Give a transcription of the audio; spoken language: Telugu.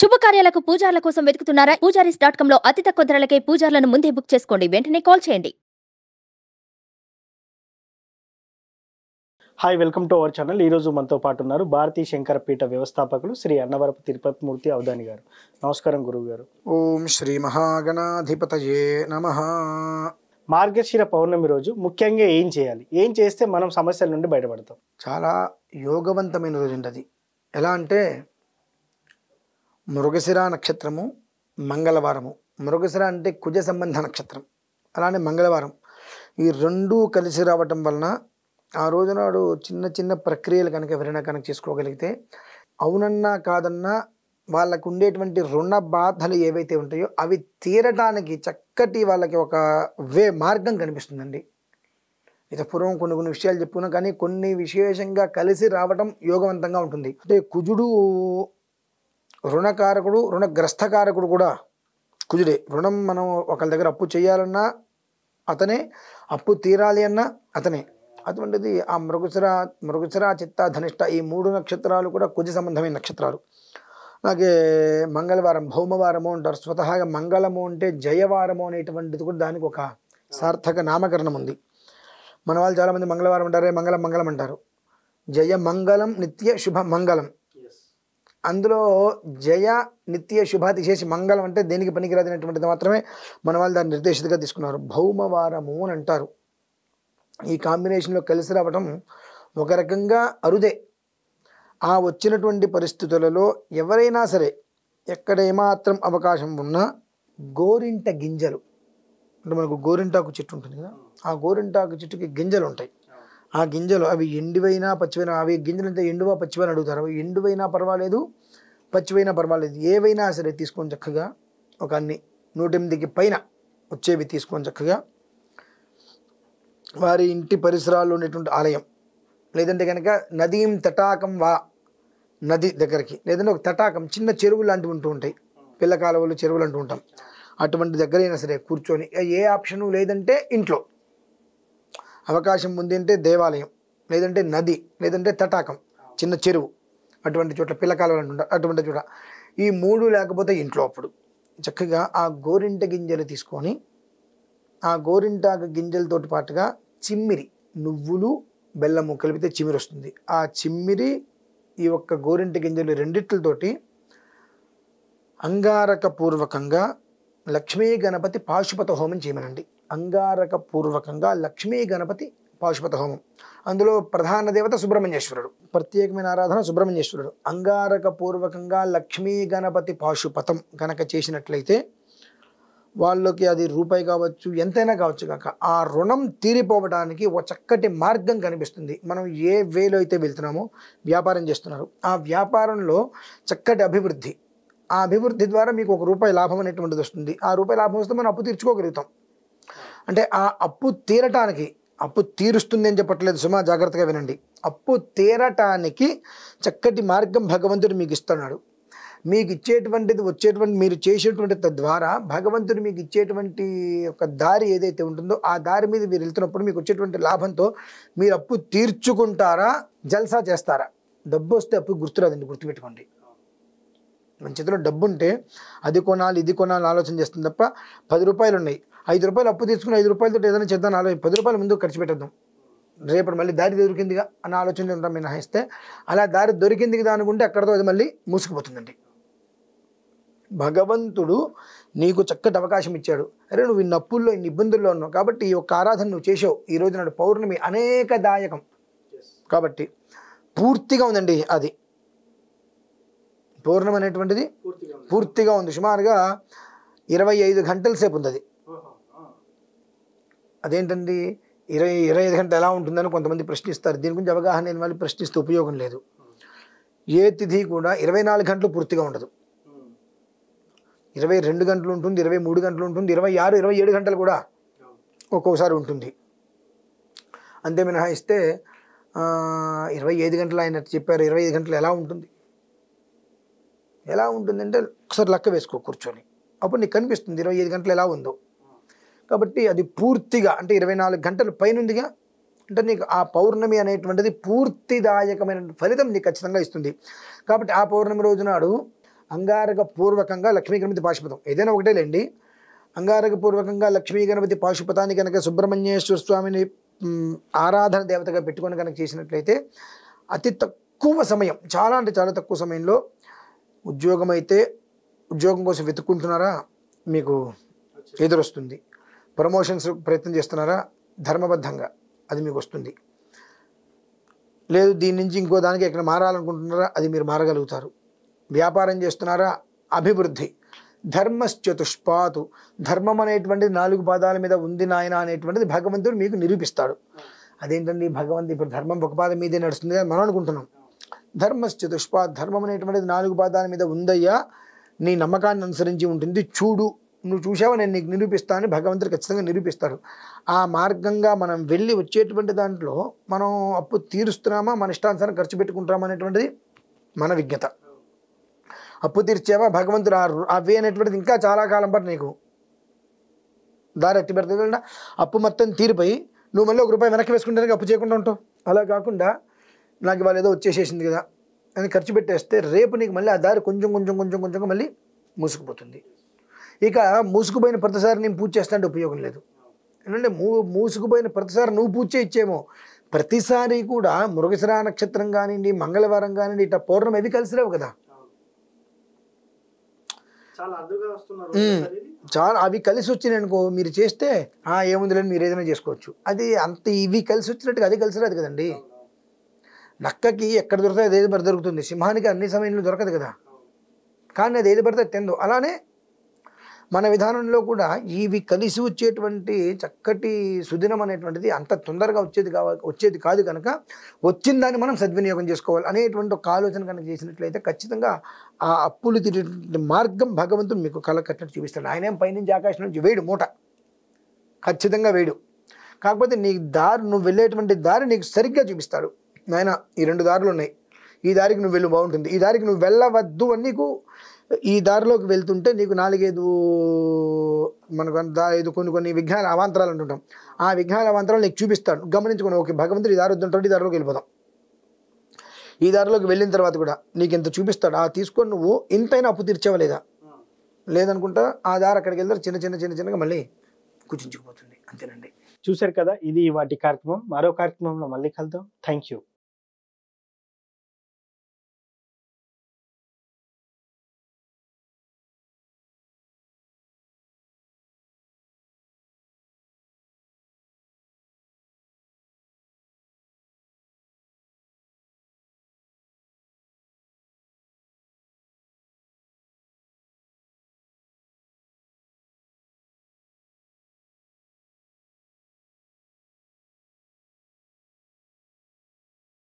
శుభకార్యాలకు పూజార్ల కోసం వెతుకుతున్నారా పూజారీస్ డాట్ కామ్ లో అతి తక్కువ ధరలకే పూజార్లను ముందే బుక్ చేసుకోండి వెంటనే కాల్ చేయండి hi welcome to our channel ఈరోజు మనతో పాటు ఉన్నారు భారతీ శంకరపీఠ వ్యవస్థాపకులు శ్రీ అన్నవరపు తిరుపతి మూర్తి అవధాని గారు నమస్కారం గురువు గారు ఓం శ్రీ మహాగణాధిపతయే నమ మార్గశిర పౌర్ణమి రోజు ముఖ్యంగా ఏం చేయాలి ఏం చేస్తే మనం సమస్యల నుండి బయటపడతాం చాలా యోగవంతమైన రోజు ఉంటుంది ఎలా అంటే మృగశిర నక్షత్రము మంగళవారము మృగశిర అంటే కుజ సంబంధ నక్షత్రం అలానే మంగళవారం ఈ రెండూ కలిసి రావటం వలన ఆ రోజు నాడు చిన్న చిన్న ప్రక్రియలు కనుక ఎవరైనా కనుక చేసుకోగలిగితే అవునన్నా కాదన్నా వాళ్ళకు ఉండేటువంటి రుణ బాధలు ఏవైతే ఉంటాయో అవి తీరటానికి చక్కటి వాళ్ళకి ఒక వే మార్గం కనిపిస్తుందండి ఇత పూర్వం కొన్ని కొన్ని విషయాలు చెప్పుకున్నాం కానీ కొన్ని విశేషంగా కలిసి రావడం యోగవంతంగా ఉంటుంది అంటే కుజుడు రుణకారకుడు రుణగ్రస్తకారకుడు కూడా కుజుడే రుణం మనం ఒకళ్ళ దగ్గర అప్పు చేయాలన్నా అతనే అప్పు తీరాలి అన్నా అతనే అటువంటిది ఆ మృగశిర మృగశిర చిత్త ధనిష్ట ఈ మూడు నక్షత్రాలు కూడా కుజ సంబంధమైన నక్షత్రాలు అలాగే మంగళవారం భౌమవారము అంటారు స్వతహాగా మంగళము అంటే జయవారము అనేటువంటిది కూడా దానికి ఒక సార్థక నామకరణం ఉంది మన వాళ్ళు చాలామంది మంగళవారం అంటారే మంగళం మంగళం అంటారు జయ మంగళం నిత్య శుభ మంగళం అందులో జయ నిత్య శుభాతి చేసి మంగళం అంటే దేనికి అనేటువంటిది మాత్రమే మన వాళ్ళు దాన్ని నిర్దేశితగా తీసుకున్నారు భౌమవారము అని అంటారు ఈ కాంబినేషన్లో కలిసి రావడం ఒక రకంగా అరుదే ఆ వచ్చినటువంటి పరిస్థితులలో ఎవరైనా సరే ఎక్కడ ఏమాత్రం అవకాశం ఉన్నా గోరింట గింజలు అంటే మనకు గోరింటాకు చెట్టు ఉంటుంది కదా ఆ గోరింటాకు చెట్టుకి గింజలు ఉంటాయి ఆ గింజలు అవి ఎండివైనా పచ్చివైనా అవి గింజలు అంతా ఎండువా పచ్చివని అడుగుతారు అవి ఎండువైనా పర్వాలేదు పచ్చివైనా పర్వాలేదు ఏవైనా సరే తీసుకొని చక్కగా ఒక అన్ని నూటెనిమిదికి పైన వచ్చేవి తీసుకొని చక్కగా వారి ఇంటి పరిసరాల్లో ఉండేటువంటి ఆలయం లేదంటే కనుక నదీం తటాకం వా నది దగ్గరికి లేదంటే ఒక తటాకం చిన్న చెరువు లాంటివి ఉంటూ ఉంటాయి పిల్ల కాలువలు చెరువులు అంటూ ఉంటాం అటువంటి దగ్గరైనా సరే కూర్చొని ఏ ఆప్షను లేదంటే ఇంట్లో అవకాశం ఉంది అంటే దేవాలయం లేదంటే నది లేదంటే తటాకం చిన్న చెరువు అటువంటి చోట్ల పిల్లకాలు అటువంటి చోట ఈ మూడు లేకపోతే ఇంట్లో అప్పుడు చక్కగా ఆ గోరింట గింజలు తీసుకొని ఆ గోరింటాకు గింజలతోటి పాటుగా చిమ్మిరి నువ్వులు బెల్లము కలిపితే చిమ్మిరి వస్తుంది ఆ చిమ్మిరి ఈ యొక్క గోరింట గింజలు రెండిట్లతోటి అంగారక పూర్వకంగా లక్ష్మీ గణపతి పాశుపత హోమం చేయమనండి అంగారక పూర్వకంగా లక్ష్మీ గణపతి పాశుపత హోమం అందులో ప్రధాన దేవత సుబ్రహ్మణ్యేశ్వరుడు ప్రత్యేకమైన ఆరాధన సుబ్రహ్మణ్యేశ్వరుడు అంగారక పూర్వకంగా లక్ష్మీ గణపతి పాశుపతం కనుక చేసినట్లయితే వాళ్ళకి అది రూపాయి కావచ్చు ఎంతైనా కావచ్చు కాక ఆ రుణం తీరిపోవడానికి ఒక చక్కటి మార్గం కనిపిస్తుంది మనం ఏ వేలో అయితే వెళ్తున్నామో వ్యాపారం చేస్తున్నారు ఆ వ్యాపారంలో చక్కటి అభివృద్ధి ఆ అభివృద్ధి ద్వారా మీకు ఒక రూపాయి లాభం అనేటువంటిది వస్తుంది ఆ రూపాయి లాభం వస్తే మనం అప్పు తీర్చుకోగలుగుతాం అంటే ఆ అప్పు తీరటానికి అప్పు తీరుస్తుంది అని చెప్పట్లేదు సుమా జాగ్రత్తగా వినండి అప్పు తీరటానికి చక్కటి మార్గం భగవంతుడు మీకు ఇస్తున్నాడు మీకు ఇచ్చేటువంటిది వచ్చేటువంటి మీరు చేసేటువంటి తద్వారా భగవంతుడు మీకు ఇచ్చేటువంటి ఒక దారి ఏదైతే ఉంటుందో ఆ దారి మీద మీరు వెళ్తున్నప్పుడు మీకు వచ్చేటువంటి లాభంతో మీరు అప్పు తీర్చుకుంటారా జల్సా చేస్తారా డబ్బు వస్తే అప్పు గుర్తురాదండి గుర్తుపెట్టుకోండి మన చేతిలో డబ్బు ఉంటే అది కొనాలి ఇది కొనాలని ఆలోచన చేస్తుంది తప్ప పది రూపాయలు ఉన్నాయి ఐదు రూపాయలు అప్పు తీసుకుని ఐదు రూపాయలతో ఏదైనా చేద్దాం ఆలోచన పది రూపాయలు ముందు ఖర్చు పెట్టద్దాం రేపటి మళ్ళీ దారి దొరికిందిగా అన్న ఆలోచన ఉంటాం మినహాయిస్తే అలా దారి దొరికింది కదా అనుకుంటే అక్కడతో అది మళ్ళీ మూసుకుపోతుందండి భగవంతుడు నీకు చక్కటి అవకాశం ఇచ్చాడు అరే నువ్వు ఇన్ని అప్పుల్లో ఇన్ని ఇబ్బందుల్లో ఉన్నావు కాబట్టి ఈ ఒక్క ఆరాధన నువ్వు చేసావు ఈ రోజు నాడు పౌర్ణమి అనేక దాయకం కాబట్టి పూర్తిగా ఉందండి అది పూర్ణం అనేటువంటిది పూర్తిగా ఉంది సుమారుగా ఇరవై ఐదు గంటల సేపు ఉంది అది అదేంటండి ఇరవై ఇరవై ఐదు గంటలు ఎలా ఉంటుందని కొంతమంది ప్రశ్నిస్తారు దీని గురించి అవగాహన లేని వాళ్ళు ప్రశ్నిస్తే ఉపయోగం లేదు ఏ తిథి కూడా ఇరవై నాలుగు గంటలు పూర్తిగా ఉండదు ఇరవై రెండు గంటలు ఉంటుంది ఇరవై మూడు గంటలు ఉంటుంది ఇరవై ఆరు ఇరవై ఏడు గంటలు కూడా ఒక్కోసారి ఉంటుంది అంతే మినహాయిస్తే ఇరవై ఐదు గంటలు ఆయన చెప్పారు ఇరవై ఐదు గంటలు ఎలా ఉంటుంది ఎలా ఉంటుందంటే ఒకసారి లెక్క వేసుకో కూర్చొని అప్పుడు నీకు కనిపిస్తుంది ఇరవై ఐదు గంటలు ఎలా ఉందో కాబట్టి అది పూర్తిగా అంటే ఇరవై నాలుగు గంటలు పైనుందిగా అంటే నీకు ఆ పౌర్ణమి అనేటువంటిది పూర్తిదాయకమైన ఫలితం నీకు ఖచ్చితంగా ఇస్తుంది కాబట్టి ఆ పౌర్ణమి రోజు నాడు అంగారక పూర్వకంగా లక్ష్మీ గణపతి పాశుపతం ఏదైనా ఒకటే లేండి అంగారక పూర్వకంగా లక్ష్మీ గణపతి పాశుపతాన్ని కనుక సుబ్రహ్మణ్యేశ్వర స్వామిని ఆరాధన దేవతగా పెట్టుకొని కనుక చేసినట్లయితే అతి తక్కువ సమయం చాలా అంటే చాలా తక్కువ సమయంలో ఉద్యోగం అయితే ఉద్యోగం కోసం వెతుక్కుంటున్నారా మీకు ఎదురొస్తుంది ప్రమోషన్స్ ప్రయత్నం చేస్తున్నారా ధర్మబద్ధంగా అది మీకు వస్తుంది లేదు దీని నుంచి ఇంకో దానికి ఎక్కడ మారాలనుకుంటున్నారా అది మీరు మారగలుగుతారు వ్యాపారం చేస్తున్నారా అభివృద్ధి ధర్మశ్చతుష్పాతు ధర్మం అనేటువంటిది నాలుగు పాదాల మీద ఉంది నాయన అనేటువంటిది భగవంతుడు మీకు నిరూపిస్తాడు అదేంటండి భగవంతు ఇప్పుడు ధర్మం ఒక పాదం మీదే నడుస్తుంది మనం అనుకుంటున్నాం దుష్పా ధర్మం అనేటువంటిది నాలుగు పాదాల మీద ఉందయ్యా నీ నమ్మకాన్ని అనుసరించి ఉంటుంది చూడు నువ్వు చూసావా నేను నీకు నిరూపిస్తానని భగవంతుడు ఖచ్చితంగా నిరూపిస్తాడు ఆ మార్గంగా మనం వెళ్ళి వచ్చేటువంటి దాంట్లో మనం అప్పు తీరుస్తున్నామా మన ఇష్టానుసారం ఖర్చు పెట్టుకుంటామా అనేటువంటిది మన విజ్ఞత అప్పు తీర్చావా భగవంతుడు ఆ అవి అనేటువంటిది ఇంకా చాలా కాలం పాటు నీకు దారి ఎట్టి పెడతా అప్పు మొత్తం తీరిపోయి నువ్వు మళ్ళీ ఒక రూపాయి వెనక్కి వేసుకుంటానికి అప్పు చేయకుండా ఉంటావు అలా కాకుండా నాకు ఇవాళ ఏదో వచ్చేసేసింది కదా అని ఖర్చు పెట్టేస్తే రేపు నీకు మళ్ళీ ఆ దారి కొంచెం కొంచెం కొంచెం కొంచెం మళ్ళీ మూసుకుపోతుంది ఇక మూసుకుపోయిన ప్రతిసారి నేను పూజ చేస్తానంటే ఉపయోగం లేదు ఎందుకంటే మూ మూసుకుపోయిన ప్రతిసారి నువ్వు పూజ ఇచ్చేమో ప్రతిసారి కూడా మృగశిరా నక్షత్రం కానివ్వండి మంగళవారం కానివ్వండి ఇట్లా పౌర్ణమి ఏది రావు కదా చాలా అవి కలిసి వచ్చినాయి అనుకో మీరు చేస్తే ఏముంది లేని మీరు ఏదైనా చేసుకోవచ్చు అది అంత ఇవి కలిసి వచ్చినట్టుగా అది కలిసి రాదు కదండి నక్కకి ఎక్కడ దొరుకుతుంది అది ఏది పడితే దొరుకుతుంది సింహానికి అన్ని సమయంలో దొరకదు కదా కానీ అది ఏది పడితే తెందు అలానే మన విధానంలో కూడా ఇవి కలిసి వచ్చేటువంటి చక్కటి సుదినం అనేటువంటిది అంత తొందరగా వచ్చేది కావ వచ్చేది కాదు కనుక వచ్చిన దాన్ని మనం సద్వినియోగం చేసుకోవాలి అనేటువంటి ఒక ఆలోచన కనుక చేసినట్లయితే ఖచ్చితంగా ఆ అప్పులు తిరిగి మార్గం భగవంతుడు మీకు కళ కట్టినట్టు చూపిస్తాడు ఆయనేం పైనుంచి ఆకాశం నుంచి వేడు మూట ఖచ్చితంగా వేడు కాకపోతే నీ దారి నువ్వు వెళ్ళేటువంటి దారి నీకు సరిగ్గా చూపిస్తాడు నాయన ఈ రెండు దారులు ఉన్నాయి ఈ దారికి నువ్వు వెళ్ళు బాగుంటుంది ఈ దారికి నువ్వు వెళ్ళవద్దు అని నీకు ఈ దారిలోకి వెళ్తుంటే నీకు నాలుగైదు మనకు ఐదు కొన్ని కొన్ని విజ్ఞాన అవాంతరాలు అంటుంటాం ఆ విజ్ఞాన అవాంతరాలు నీకు చూపిస్తాడు గమనించుకుని ఓకే భగవంతుడు ఈ దారి వద్దు ఈ దారిలోకి వెళ్ళిపోతాం ఈ దారిలోకి వెళ్ళిన తర్వాత కూడా నీకు ఇంత చూపిస్తాడు ఆ తీసుకొని నువ్వు ఇంతైనా అప్పు తీర్చేవా లేదా లేదనుకుంటా ఆ దారి అక్కడికి వెళ్తారు చిన్న చిన్న చిన్న చిన్నగా మళ్ళీ కూర్చించుకుపోతుంది అంతేనండి చూశారు కదా ఇది వాటి కార్యక్రమం మరో కార్యక్రమంలో మళ్ళీ కలుద్దాం థ్యాంక్ యూ